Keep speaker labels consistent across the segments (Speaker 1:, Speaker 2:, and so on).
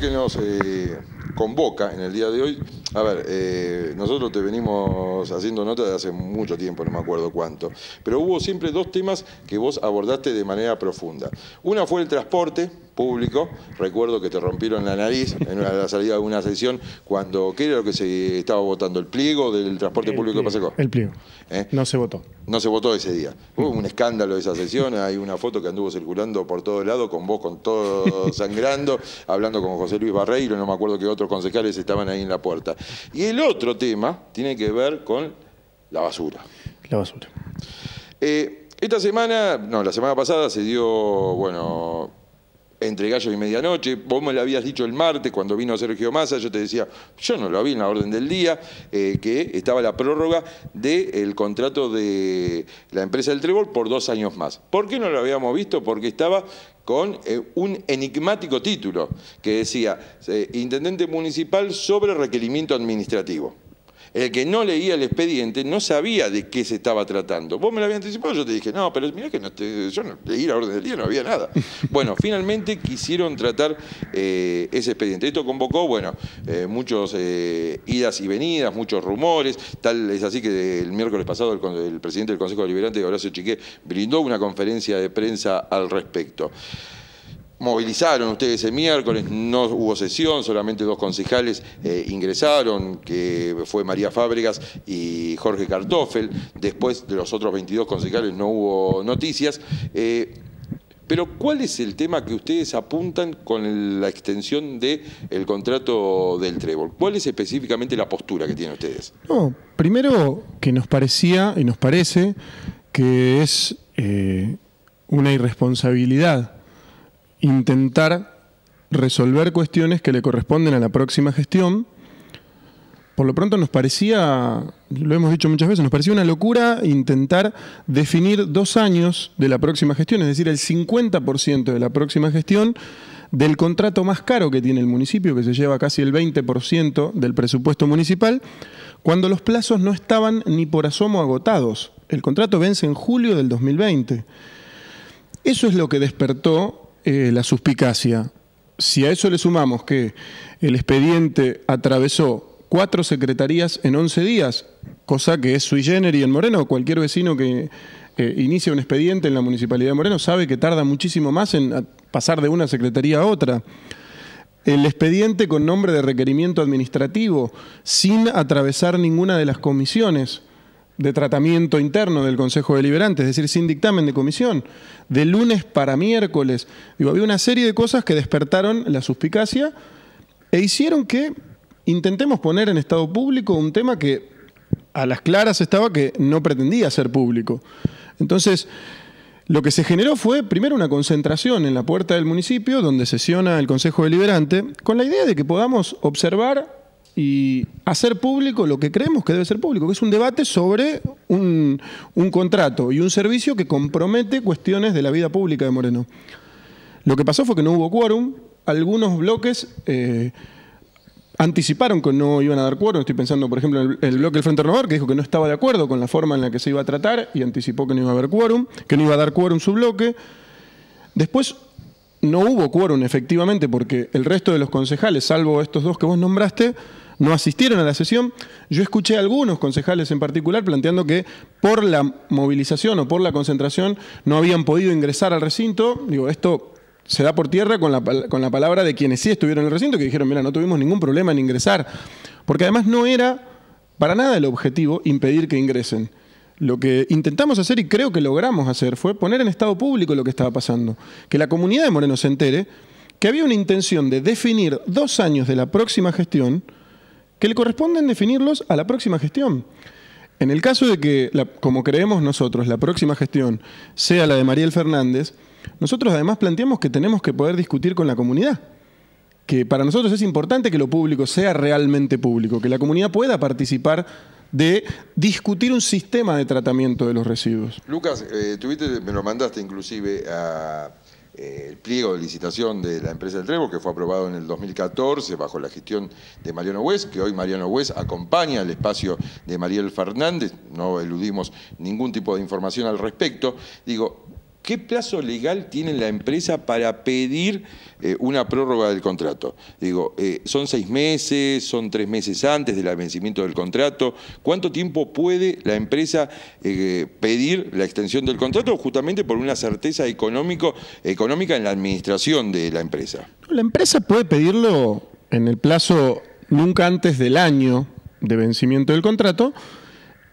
Speaker 1: que no se... Eh, convoca en el día de hoy. A ver, eh, nosotros te venimos haciendo nota de hace mucho tiempo, no me acuerdo cuánto, pero hubo siempre dos temas que vos abordaste de manera profunda. Una fue el transporte público, recuerdo que te rompieron la nariz en la salida de una sesión cuando, ¿qué era lo que se estaba votando? ¿El pliego del transporte público de
Speaker 2: El pliego. ¿Eh? No se votó.
Speaker 1: No se votó ese día. Hubo un escándalo de esa sesión, hay una foto que anduvo circulando por todo lado con vos, con todo sangrando, hablando con José Luis Barreiro, no me acuerdo qué otro concejales estaban ahí en la puerta. Y el otro tema tiene que ver con la basura. La basura. Eh, esta semana, no, la semana pasada se dio, bueno, entre gallo y medianoche. Vos me lo habías dicho el martes cuando vino Sergio Massa, yo te decía, yo no lo había en la orden del día, eh, que estaba la prórroga del contrato de la empresa del Trébol por dos años más. ¿Por qué no lo habíamos visto? Porque estaba con eh, un enigmático título que decía eh, Intendente Municipal sobre requerimiento administrativo el que no leía el expediente no sabía de qué se estaba tratando. Vos me lo habías anticipado, yo te dije, no, pero mira que no yo leí la orden del día, no había nada. Bueno, finalmente quisieron tratar eh, ese expediente. Esto convocó, bueno, eh, muchas eh, idas y venidas, muchos rumores, tal es así que el miércoles pasado el, presidente del Consejo Deliberante, Horacio Chiqué, brindó una conferencia de prensa al respecto. Movilizaron ustedes el miércoles, no hubo sesión, solamente dos concejales eh, ingresaron, que fue María Fábregas y Jorge Cartoffel, Después de los otros 22 concejales no hubo noticias. Eh, pero ¿cuál es el tema que ustedes apuntan con la extensión del contrato del Trébol? ¿Cuál es específicamente la postura que tienen ustedes?
Speaker 2: primero que nos parecía y nos parece que es eh, una irresponsabilidad intentar resolver cuestiones que le corresponden a la próxima gestión. Por lo pronto nos parecía, lo hemos dicho muchas veces, nos parecía una locura intentar definir dos años de la próxima gestión, es decir, el 50% de la próxima gestión del contrato más caro que tiene el municipio, que se lleva casi el 20% del presupuesto municipal, cuando los plazos no estaban ni por asomo agotados. El contrato vence en julio del 2020. Eso es lo que despertó eh, la suspicacia. Si a eso le sumamos que el expediente atravesó cuatro secretarías en 11 días, cosa que es sui generis en Moreno, cualquier vecino que eh, inicia un expediente en la Municipalidad de Moreno sabe que tarda muchísimo más en pasar de una secretaría a otra. El expediente con nombre de requerimiento administrativo, sin atravesar ninguna de las comisiones de tratamiento interno del Consejo Deliberante, es decir, sin dictamen de comisión, de lunes para miércoles. había una serie de cosas que despertaron la suspicacia e hicieron que intentemos poner en estado público un tema que a las claras estaba que no pretendía ser público. Entonces, lo que se generó fue primero una concentración en la puerta del municipio, donde sesiona el Consejo Deliberante, con la idea de que podamos observar y hacer público lo que creemos que debe ser público, que es un debate sobre un, contrato y un servicio que compromete cuestiones de la vida pública de Moreno. Lo que pasó fue que no hubo quórum, algunos bloques... Eh, anticiparon que no iban a dar quórum. Estoy pensando, por ejemplo, en el, bloque del Frente Renovador, que dijo que no estaba de acuerdo con la forma en la que se iba a tratar y anticipó que no iba a haber quórum, que no iba a dar quórum su bloque. Después no hubo quórum, efectivamente, porque el resto de los concejales, salvo estos dos que vos nombraste, no asistieron a la sesión. Yo escuché a algunos concejales en particular planteando que por la movilización o por la concentración no habían podido ingresar al recinto. Digo, esto se da por tierra con la, con la palabra de quienes sí estuvieron en el recinto, que dijeron, mira, no tuvimos ningún problema en ingresar. Porque además no era para nada el objetivo impedir que ingresen. Lo que intentamos hacer y creo que logramos hacer fue poner en estado público lo que estaba pasando. Que la comunidad de Moreno se entere que había una intención de definir dos años de la próxima gestión que le corresponden definirlos a la próxima gestión. En el caso de que, como creemos nosotros, la próxima gestión sea la de Mariel Fernández, nosotros además planteamos que tenemos que poder discutir con la comunidad, que para nosotros es importante que lo público sea realmente público, que la comunidad pueda participar de discutir un sistema de tratamiento de los residuos.
Speaker 1: Lucas, eh, me lo mandaste inclusive a eh, el pliego de licitación de la empresa del Trevo que fue aprobado en el 2014 bajo la gestión de Mariano Hues, que hoy Mariano Hues acompaña el espacio de Mariel Fernández, no eludimos ningún tipo de información al respecto. Digo, ¿Qué plazo legal tiene la empresa para pedir eh, una prórroga del contrato? Digo, eh, ¿son seis meses? ¿Son tres meses antes del vencimiento del contrato? ¿Cuánto tiempo puede la empresa eh, pedir la extensión del contrato justamente por una certeza económico, económica en la administración de la empresa?
Speaker 2: La empresa puede pedirlo en el plazo nunca antes del año de vencimiento del contrato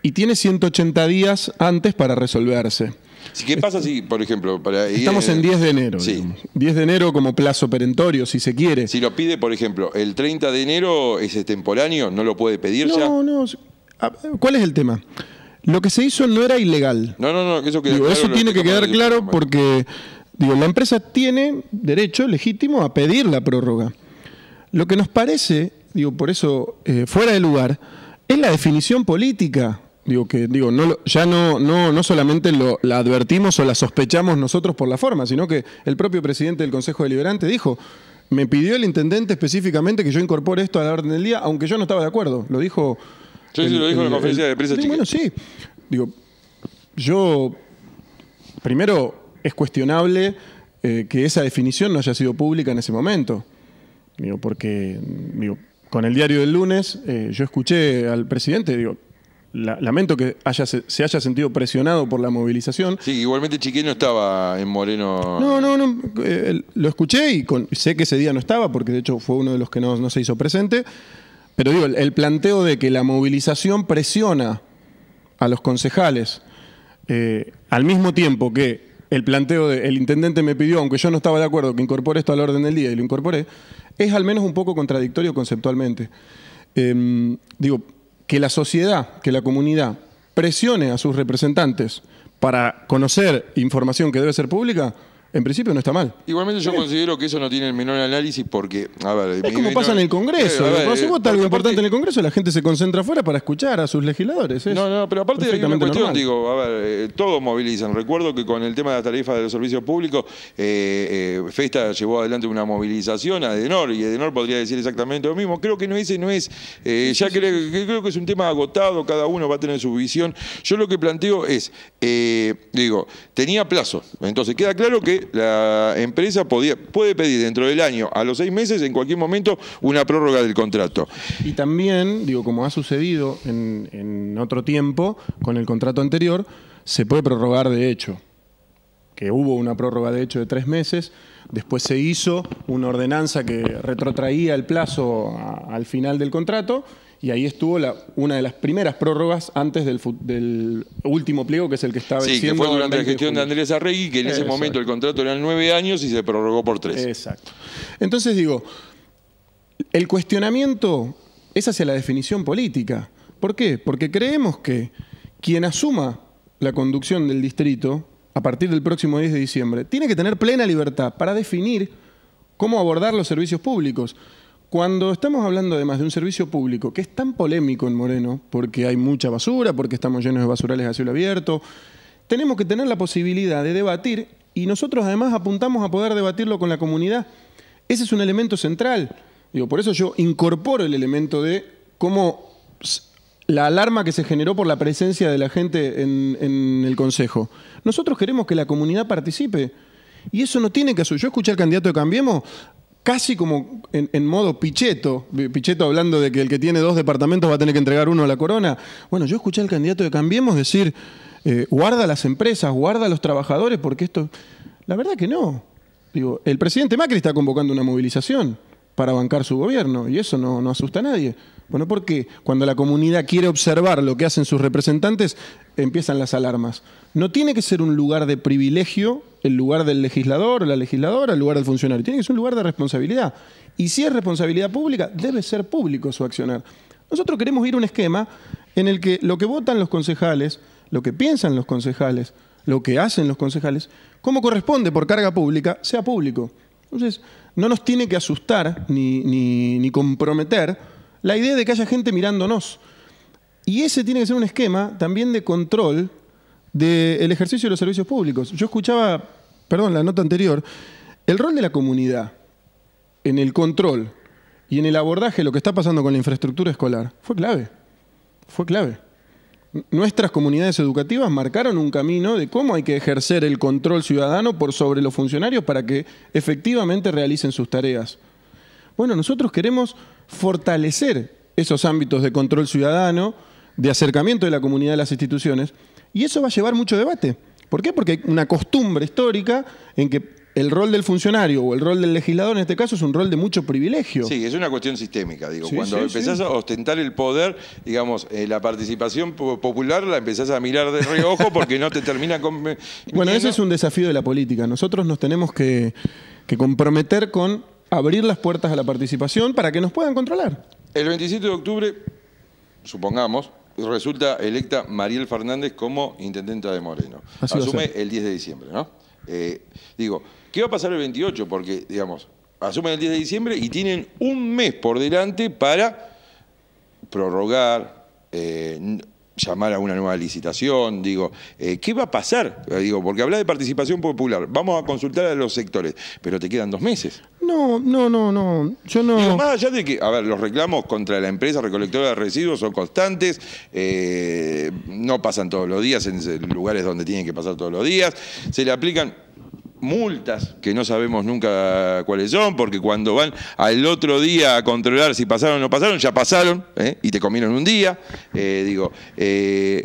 Speaker 2: y tiene 180 días antes para resolverse.
Speaker 1: ¿Qué pasa si, por ejemplo, para Estamos en 10 de enero. Sí.
Speaker 2: 10 de enero como plazo perentorio, si se quiere.
Speaker 1: Si lo pide, por ejemplo, el 30 de enero es extemporáneo, no lo puede pedir no,
Speaker 2: No, no. ¿Cuál es el tema? Lo que se hizo no era ilegal.
Speaker 1: No, no, no, eso tiene que quedar
Speaker 2: claro porque digo, la empresa tiene derecho legítimo a pedir la prórroga. Lo que nos parece, digo, por eso eh, fuera de lugar, es la definición política Digo que, digo, no, ya no, no, no solamente lo, la advertimos o la sospechamos nosotros por la forma, sino que el propio presidente del Consejo Deliberante dijo, me pidió el intendente específicamente que yo incorpore esto a la orden del día, aunque yo no estaba de acuerdo. Lo dijo.
Speaker 1: Sí, sí, lo dijo en la conferencia de prensa Bueno,
Speaker 2: sí. Digo, yo. Primero, es cuestionable eh, que esa definición no haya sido pública en ese momento. Digo, porque. Digo, con el diario del lunes, eh, yo escuché al presidente, digo, lamento que haya, se, haya sentido presionado por la movilización.
Speaker 1: Sí, igualmente no estaba en Moreno. No, no, no.
Speaker 2: Eh, lo escuché y sé que ese día no estaba, porque de hecho fue uno de los que no, se hizo presente. Pero digo, el, planteo de que la movilización presiona a los concejales eh, al mismo tiempo que el planteo de el intendente me pidió, aunque yo no estaba de acuerdo, que incorpore esto al orden del día y lo incorporé, es al menos un poco contradictorio conceptualmente. Em, digo, que la sociedad, que la comunidad presione a sus representantes para conocer información que debe ser pública, en principio no está mal.
Speaker 1: Igualmente yo considero que eso no tiene el menor análisis porque, a ver, Es como pasa en el Congreso. vota eh, eh, algo
Speaker 2: importante en el Congreso, la gente se concentra afuera para escuchar a sus legisladores. No, no, pero aparte de la cuestión,
Speaker 1: digo, a ver, eh, todos movilizan. Recuerdo que con el tema de las tarifas de los servicios públicos, Festa llevó adelante una movilización a Edenor y Edenor podría decir exactamente lo mismo. Creo que no ese no es, ya creo, que- es un tema agotado, cada uno va a tener su visión. Yo lo que planteo es, digo, tenía plazo, entonces queda claro que la empresa puede pedir dentro del año, a los seis meses, en cualquier momento, una prórroga del contrato.
Speaker 2: Y también, digo, como ha sucedido en, otro tiempo con el contrato anterior, se puede prorrogar de hecho que hubo una prórroga de hecho de tres meses, después se hizo una ordenanza que retrotraía el plazo al final del contrato y ahí estuvo una de las primeras prórrogas antes del, último pliego, que es el que estaba Sí, que fue durante la gestión de,
Speaker 1: Andrés Arregui, que en ese momento el contrato eran nueve años y se prorrogó por tres.
Speaker 2: Exacto. Entonces digo, el cuestionamiento es hacia la definición política. ¿Por qué? Porque creemos que quien asuma la conducción del distrito a partir del próximo 10 de diciembre tiene que tener plena libertad para definir cómo abordar los servicios públicos. Cuando estamos hablando además de un servicio público que es tan polémico en Moreno, porque hay mucha basura, porque estamos llenos de basurales a cielo abierto, tenemos que tener la posibilidad de debatir y nosotros además apuntamos a poder debatirlo con la comunidad. Ese es un elemento central. Digo, por eso yo incorporo el elemento de cómo la alarma que se generó por la presencia de la gente en, en el Consejo. Nosotros queremos que la comunidad participe. Y eso no tiene caso. Yo escuché al candidato de Cambiemos casi como en, modo Pichetto, Pichetto hablando de que el que tiene dos departamentos va a tener que entregar uno a la corona. Bueno, yo escuché al candidato de Cambiemos decir, eh, guarda las empresas, guarda a los trabajadores, porque esto... La verdad que no. Digo, el presidente Macri está convocando una movilización para bancar su gobierno y eso no asusta a nadie. Bueno, porque cuando la comunidad quiere observar lo que hacen sus representantes, empiezan las alarmas. No tiene que ser un lugar de privilegio el lugar del legislador, la legisladora, el lugar del funcionario. Tiene que ser un lugar de responsabilidad. Y si es responsabilidad pública, debe ser público su accionar. Nosotros queremos ir a un esquema en el que lo que votan los concejales, lo que piensan los concejales, lo que hacen los concejales, como corresponde por carga pública, sea público. Entonces, no nos tiene que asustar ni comprometer la idea de que haya gente mirándonos. Y ese tiene que ser un esquema también de control del ejercicio de los servicios públicos. Yo escuchaba, perdón, la nota anterior, el rol de la comunidad en el control y en el abordaje de lo que está pasando con la infraestructura escolar fue clave. Fue clave. Nuestras comunidades educativas marcaron un camino de cómo hay que ejercer el control ciudadano por sobre los funcionarios para que efectivamente realicen sus tareas. Bueno, nosotros queremos fortalecer esos ámbitos de control ciudadano, de acercamiento de la comunidad a las instituciones, y eso va a llevar mucho debate. ¿Por qué? Porque hay una costumbre histórica en que el rol del funcionario o el rol del legislador en este caso es un rol de mucho privilegio.
Speaker 1: Sí, es una cuestión sistémica, digo. Cuando empezás a ostentar el poder, digamos, eh, la participación popular la empezás a mirar de reojo porque no te termina con...
Speaker 2: Bueno, ese es un desafío de la política. Nosotros nos tenemos que comprometer con abrir las puertas a la participación para que nos puedan controlar.
Speaker 1: El 27 de octubre, supongamos, resulta electa Mariel Fernández como intendenta de Moreno. Asume el 10 de diciembre, ¿no? Eh, digo, ¿qué va a pasar el 28? Porque, digamos, asumen el 10 de diciembre y tienen un mes por delante para prorrogar, eh, llamar a una nueva licitación, digo, eh, ¿qué va a pasar? Digo, porque habla de participación popular, vamos a consultar a los sectores, pero te quedan dos meses.
Speaker 2: No, no, no, no. Yo no.
Speaker 1: más allá de que, a ver, los reclamos contra la empresa recolectora de residuos son constantes, eh, no pasan todos los días en lugares donde tienen que pasar todos los días, se le aplican multas que no sabemos nunca cuáles son, porque cuando van al otro día a controlar si pasaron o no pasaron, ya pasaron ¿eh? y te comieron un día. Eh, digo,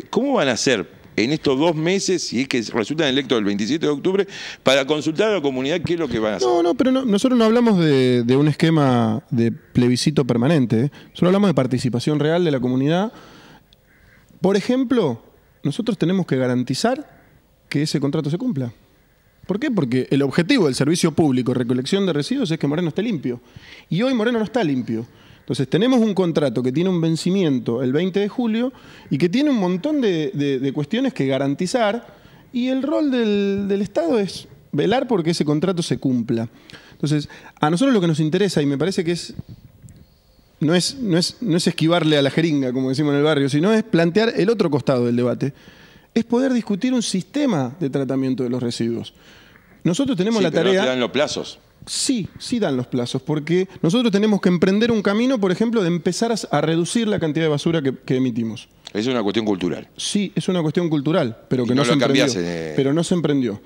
Speaker 1: ¿cómo van a ser...? en estos dos meses, si es que resultan electos el 27 de octubre, para consultar a la comunidad qué es lo que va a hacer.
Speaker 2: No, no, pero nosotros no hablamos de, un esquema de plebiscito permanente, ¿eh? Solo hablamos de participación real de la comunidad. Por ejemplo, nosotros tenemos que garantizar que ese contrato se cumpla. ¿Por qué? Porque el objetivo del servicio público, recolección de residuos, es que Moreno esté limpio. Y hoy Moreno no está limpio. Entonces tenemos un contrato que tiene un vencimiento el 20 de julio y que tiene un montón de, cuestiones que garantizar y el rol del, del Estado es velar porque ese contrato se cumpla. Entonces, a nosotros lo que nos interesa, y me parece que es no es, no, es, no es, esquivarle a la jeringa, como decimos en el barrio, sino es plantear el otro costado del debate. Es poder discutir un sistema de tratamiento de los residuos. Nosotros tenemos la tarea. No te los plazos sí, sí dan los plazos, porque nosotros tenemos que emprender un camino, por ejemplo, de empezar a, reducir la cantidad de basura que, emitimos.
Speaker 1: Es una cuestión cultural.
Speaker 2: Sí, es una cuestión cultural, pero que no, se emprendió. Eh. Pero no se emprendió.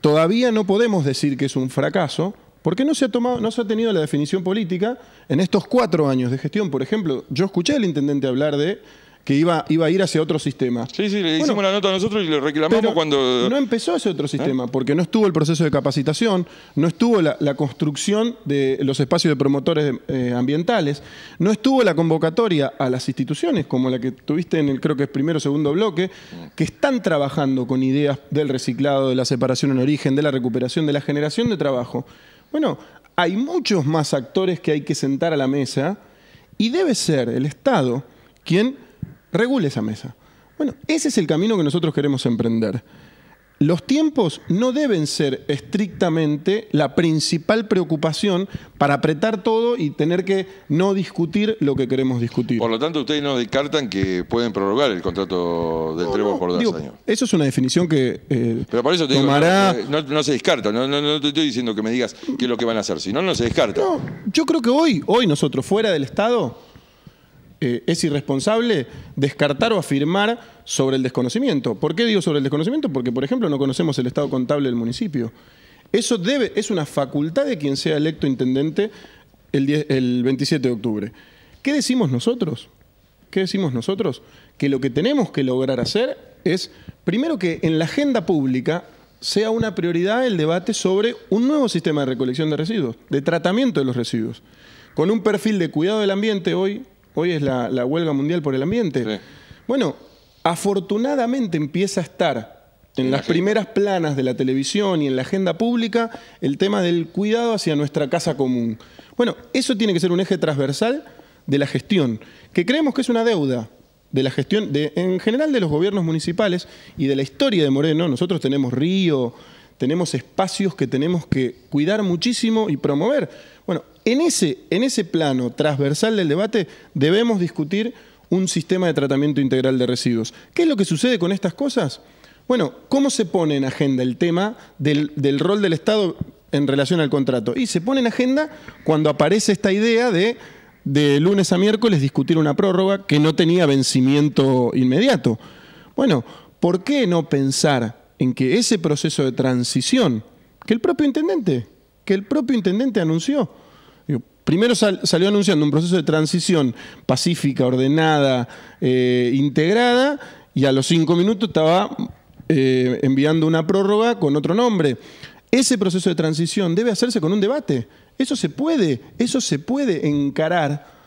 Speaker 2: Todavía no podemos decir que es un fracaso, porque no se ha tomado, no se ha tenido la definición política en estos cuatro años de gestión. Por ejemplo, yo escuché al intendente hablar de que iba, iba a ir hacia otro sistema. Sí, sí, le
Speaker 1: hicimos la nota a nosotros y lo reclamamos cuando... No
Speaker 2: empezó ese otro ¿Eh? sistema, porque no estuvo el proceso de capacitación, no estuvo la, construcción de los espacios de promotores eh, ambientales, no estuvo la convocatoria a las instituciones, como la que tuviste en el, creo que es primero o segundo bloque, que están trabajando con ideas del reciclado, de la separación en origen, de la recuperación, de la generación de trabajo. Bueno, hay muchos más actores que hay que sentar a la mesa y debe ser el Estado quien regule esa mesa. Bueno, ese es el camino que nosotros queremos emprender. Los tiempos no deben ser estrictamente la principal preocupación para apretar todo y tener que no discutir lo que queremos discutir.
Speaker 1: Por lo tanto, ustedes no descartan que pueden prorrogar el contrato del trevo por dos años.
Speaker 2: Eso es una definición que eh, Pero por eso te digo, no,
Speaker 1: se descarta, no, no, te estoy diciendo que me digas qué es lo que van a hacer, si no, no se descarta.
Speaker 2: yo creo que hoy, hoy nosotros, fuera del Estado, eh, es irresponsable descartar o afirmar sobre el desconocimiento. ¿Por qué digo sobre el desconocimiento? Porque, por ejemplo, no conocemos el estado contable del municipio. Eso debe, es una facultad de quien sea electo intendente el, el 27 de octubre. ¿Qué decimos nosotros? ¿Qué decimos nosotros? Que lo que tenemos que lograr hacer es, primero, que en la agenda pública sea una prioridad el debate sobre un nuevo sistema de recolección de residuos, de tratamiento de los residuos, con un perfil de cuidado del ambiente hoy hoy es la, huelga mundial por el ambiente. Bueno, afortunadamente empieza a estar en las primeras planas de la televisión y en la agenda pública el tema del cuidado hacia nuestra casa común. Bueno, eso tiene que ser un eje transversal de la gestión, que creemos que es una deuda de la gestión, de, en general de los gobiernos municipales y de la historia de Moreno. Nosotros tenemos Río, tenemos espacios que tenemos que cuidar muchísimo y promover. Bueno, en ese, en ese plano transversal del debate debemos discutir un sistema de tratamiento integral de residuos. ¿Qué es lo que sucede con estas cosas? Bueno, ¿cómo se pone en agenda el tema del, del rol del Estado en relación al contrato? Y se pone en agenda cuando aparece esta idea de de lunes a miércoles discutir una prórroga que no tenía vencimiento inmediato. Bueno, ¿por qué no pensar en que ese proceso de transición, que el propio intendente, que el propio intendente anunció, primero salió anunciando un proceso de transición pacífica, ordenada, eh, integrada, y a los cinco minutos estaba eh, enviando una prórroga con otro nombre. Ese proceso de transición debe hacerse con un debate. Eso se puede, eso se puede encarar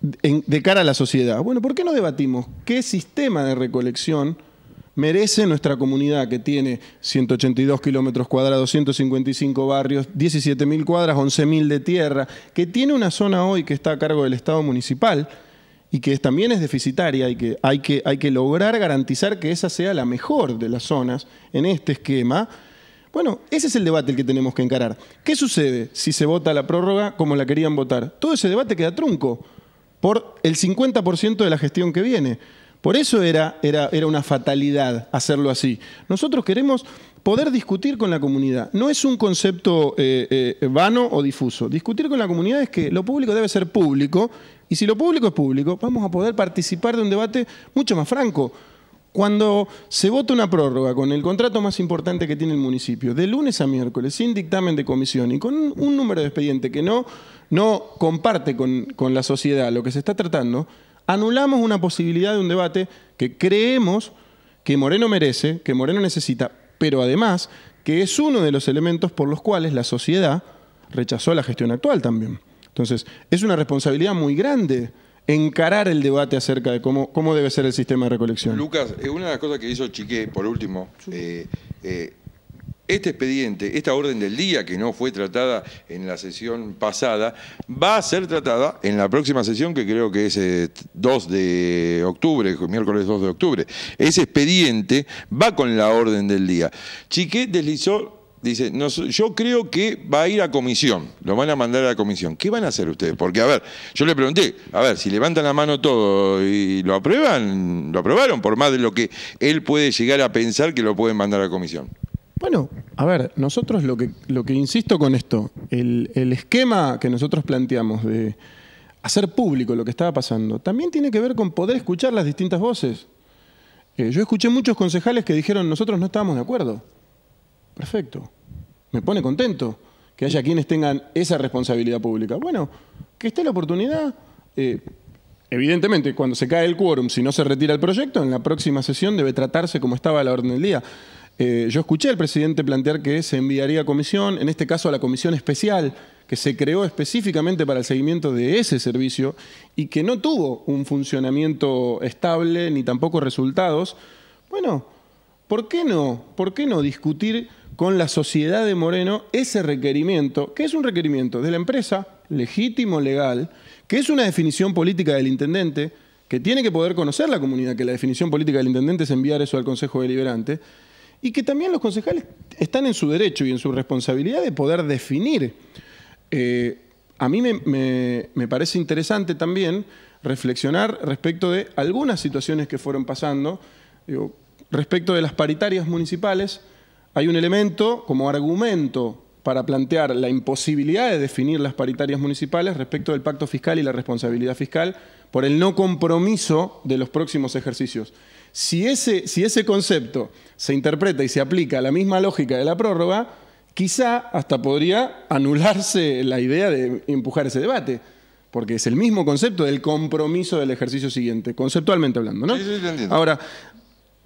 Speaker 2: de cara a la sociedad. Bueno, ¿por qué no debatimos qué sistema de recolección merece nuestra comunidad que tiene 182 kilómetros cuadrados, 155 barrios, 17.000 cuadras, 11.000 de tierra, que tiene una zona hoy que está a cargo del Estado municipal y que también es deficitaria y que hay que, lograr garantizar que esa sea la mejor de las zonas en este esquema. Bueno, ese es el debate el que tenemos que encarar. ¿Qué sucede si se vota la prórroga como la querían votar? Todo ese debate queda trunco por el 50% de la gestión que viene. Por eso era, era, una fatalidad hacerlo así. Nosotros queremos poder discutir con la comunidad. No es un concepto eh, eh, vano o difuso. Discutir con la comunidad es que lo público debe ser público y si lo público es público, vamos a poder participar de un debate mucho más franco. Cuando se vota una prórroga con el contrato más importante que tiene el municipio, de lunes a miércoles, sin dictamen de comisión y con un, número de expediente que no, no comparte con, con la sociedad lo que se está tratando, anulamos una posibilidad de un debate que creemos que Moreno merece, que Moreno necesita, pero además que es uno de los elementos por los cuales la sociedad rechazó la gestión actual también. Entonces, es una responsabilidad muy grande encarar el debate acerca de cómo, cómo debe ser el sistema de recolección.
Speaker 1: Lucas, eh, una de las cosas que hizo Chiqué, por último, eh, eh, este expediente, esta orden del día que no fue tratada en la sesión pasada, va a ser tratada en la próxima sesión que creo que es 2 eh, de octubre, miércoles 2 de octubre. Ese expediente va con la orden del día. Chiquet deslizó Dice, yo creo que va a ir a comisión, lo van a mandar a la comisión. ¿Qué van a hacer ustedes? Porque, a ver, yo le pregunté, a ver, si levantan la mano todo y lo aprueban, lo aprobaron, por más de lo que él puede llegar a pensar que lo pueden mandar a comisión.
Speaker 2: Bueno, a ver, nosotros lo que, lo que insisto con esto, el, esquema que nosotros planteamos de hacer público lo que estaba pasando, también tiene que ver con poder escuchar las distintas voces. Eh, yo escuché muchos concejales que dijeron, nosotros no estábamos de acuerdo. Perfecto. Me pone contento que haya quienes tengan esa responsabilidad pública. Bueno, que esté la oportunidad. Eh, evidentemente, cuando se cae el quórum, si no se retira el proyecto, en la próxima sesión debe tratarse como estaba la orden del día. Eh, yo escuché al presidente plantear que se enviaría a comisión, en este caso a la comisión especial, que se creó específicamente para el seguimiento de ese servicio y que no tuvo un funcionamiento estable ni tampoco resultados. Bueno, ¿por qué no? ¿Por qué no discutir con la sociedad de Moreno ese requerimiento, que es un requerimiento de la empresa, legítimo, legal, que es una definición política del intendente, que tiene que poder conocer la comunidad, que la definición política del intendente es enviar eso al Consejo Deliberante, y que también los concejales están en su derecho y en su responsabilidad de poder definir. Eh, a mí me, parece interesante también reflexionar respecto de algunas situaciones que fueron pasando. respecto de las paritarias municipales, hay un elemento como argumento para plantear la imposibilidad de definir las paritarias municipales respecto del pacto fiscal y la responsabilidad fiscal por el no compromiso de los próximos ejercicios. Si ese, si ese concepto se interpreta y se aplica a la misma lógica de la prórroga, quizá hasta podría anularse la idea de empujar ese debate, porque es el mismo concepto del compromiso del ejercicio siguiente, conceptualmente hablando, ¿no? Sí, sí, entiendo. Ahora,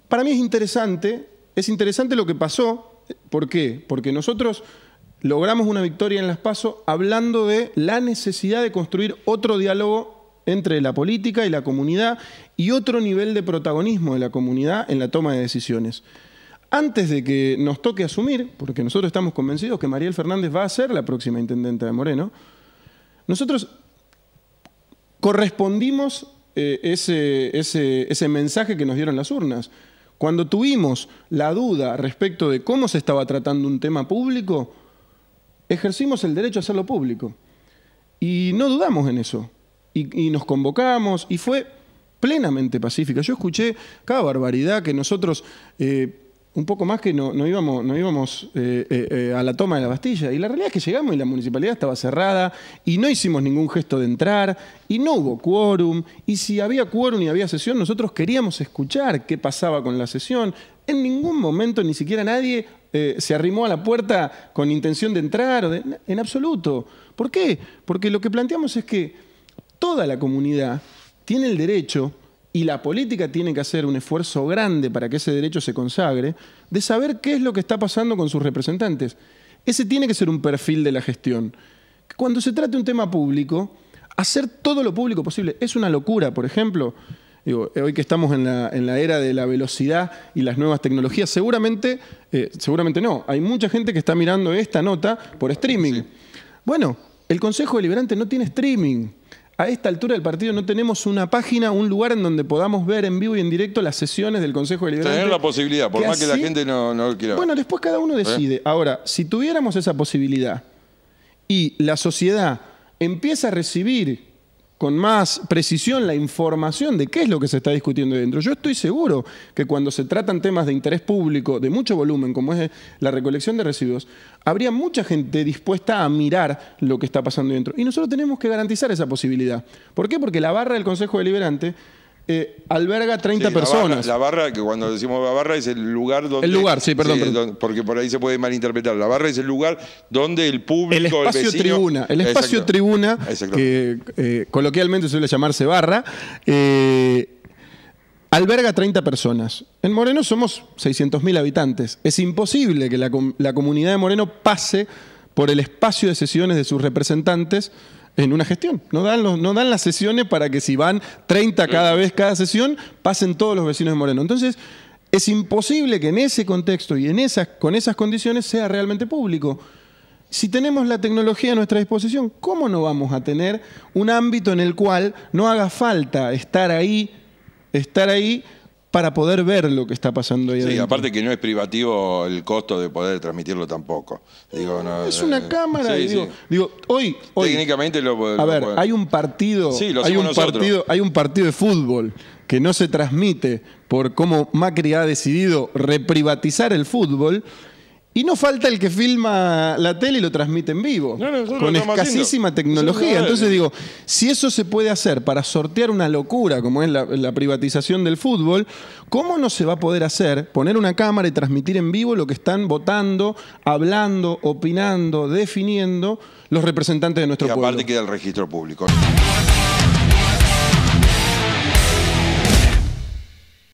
Speaker 2: para mí es interesante, es interesante lo que pasó, ¿por qué? Porque nosotros logramos una victoria en las PASO hablando de la necesidad de construir otro diálogo entre la política y la comunidad y otro nivel de protagonismo de la comunidad en la toma de decisiones. Antes de que nos toque asumir, porque nosotros estamos convencidos que Mariel Fernández va a ser la próxima intendente de Moreno, nosotros correspondimos eh, ese, ese, ese mensaje que nos dieron las urnas. Cuando tuvimos la duda respecto de cómo se estaba tratando un tema público, ejercimos el derecho a hacerlo público. Y no dudamos en eso y, nos convocamos y fue plenamente pacífica. Yo escuché cada barbaridad que nosotros, eh, un poco más que no, íbamos, no íbamos eh, eh, a la toma de la Bastilla. Y la realidad es que llegamos y la municipalidad estaba cerrada y no hicimos ningún gesto de entrar y no hubo quórum. Y si había quórum y había sesión, nosotros queríamos escuchar qué pasaba con la sesión. En ningún momento ni siquiera nadie se arrimó a la puerta con intención de entrar, en absoluto. ¿Por qué? Porque lo que planteamos es que toda la comunidad tiene el derecho, y la política tiene que hacer un esfuerzo grande para que ese derecho se consagre, de saber qué es lo que está pasando con sus representantes. Ese tiene que ser un perfil de la gestión. Cuando se trate un tema público, hacer todo lo público posible. Es una locura, por ejemplo, hoy que estamos en la, era de la velocidad y las nuevas tecnologías, seguramente, eh, seguramente no, hay mucha gente que está mirando esta nota por streaming. Bueno, el Consejo Deliberante no tiene streaming a esta altura del partido no tenemos una página, un lugar en donde podamos ver en vivo y en directo las sesiones del Consejo Deliberante. Tener la posibilidad, por más que la
Speaker 1: gente no, no quiera. Bueno,
Speaker 2: después cada uno ¿Eh? decide. Ahora, si tuviéramos esa posibilidad y la sociedad empieza a recibir con más precisión la información de qué es lo que se está discutiendo dentro. Yo estoy seguro que cuando se tratan temas de interés público de mucho volumen, como es la recolección de residuos, habría mucha gente dispuesta a mirar lo que está pasando dentro. Y nosotros tenemos que garantizar esa posibilidad. ¿Por qué? Porque la barra del Consejo Deliberante eh, alberga 30 personas.
Speaker 1: La barra, que cuando decimos la barra es el lugar donde. El lugar, sí, perdón. porque por ahí se puede malinterpretar. La barra es el lugar donde el público. El espacio tribuna. El espacio
Speaker 2: tribuna, que eh, coloquialmente suele llamarse barra, eh, alberga 30 personas. En Moreno somos 600.000 habitantes. Es imposible que la comunidad de Moreno pase por el espacio de sesiones de sus representantes en una gestión. No dan, las sesiones para que si van 30 cada vez cada sesión, pasen todos los vecinos de Moreno. Entonces, es imposible que en ese contexto y con esas condiciones sea realmente público. Si tenemos la tecnología a nuestra disposición, ¿cómo no vamos a tener un ámbito en el cual no haga falta estar ahí, estar ahí para poder ver lo que está pasando ahí Sí,
Speaker 1: aparte que no es privativo el costo de poder transmitirlo tampoco. Eh, es una eh, cámara. y digo, hoy, Técnicamente lo, A ver, hay un
Speaker 2: partido. Sí, hay un partido, hay un partido de fútbol que no se transmite por cómo Macri ha decidido reprivatizar el fútbol y no falta el que filma la tele y lo transmite en vivo, con escasísima tecnología. Entonces digo, si eso se puede hacer para sortear una locura como es la, privatización del fútbol, ¿cómo no se va a poder hacer poner una cámara y transmitir en vivo lo que están votando, hablando, opinando, definiendo
Speaker 1: los representantes de nuestro y pueblo?
Speaker 2: aparte queda el registro público.